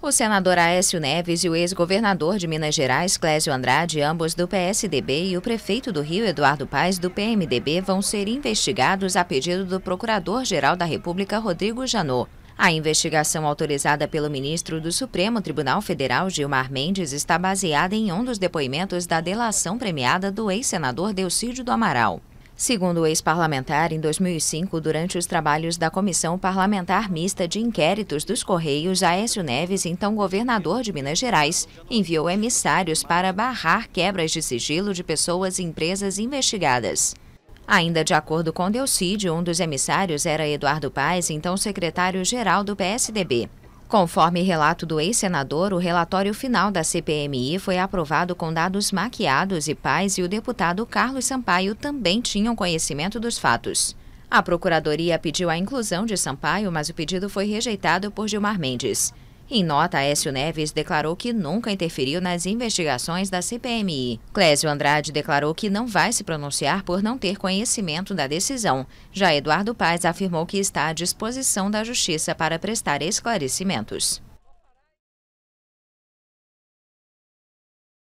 O senador Aécio Neves e o ex-governador de Minas Gerais, Clésio Andrade, ambos do PSDB, e o prefeito do Rio, Eduardo Paes, do PMDB, vão ser investigados a pedido do Procurador-Geral da República, Rodrigo Janot. A investigação autorizada pelo ministro do Supremo Tribunal Federal, Gilmar Mendes, está baseada em um dos depoimentos da delação premiada do ex-senador Delcídio do Amaral. Segundo o ex-parlamentar, em 2005, durante os trabalhos da Comissão Parlamentar Mista de Inquéritos dos Correios, Aécio Neves, então governador de Minas Gerais, enviou emissários para barrar quebras de sigilo de pessoas e empresas investigadas. Ainda de acordo com Delcídio, um dos emissários era Eduardo Paes, então secretário-geral do PSDB. Conforme relato do ex-senador, o relatório final da CPMI foi aprovado com dados maquiados e pais e o deputado Carlos Sampaio também tinham conhecimento dos fatos. A Procuradoria pediu a inclusão de Sampaio, mas o pedido foi rejeitado por Gilmar Mendes. Em nota, Écio Neves declarou que nunca interferiu nas investigações da CPMI. Clésio Andrade declarou que não vai se pronunciar por não ter conhecimento da decisão. Já Eduardo Paz afirmou que está à disposição da Justiça para prestar esclarecimentos.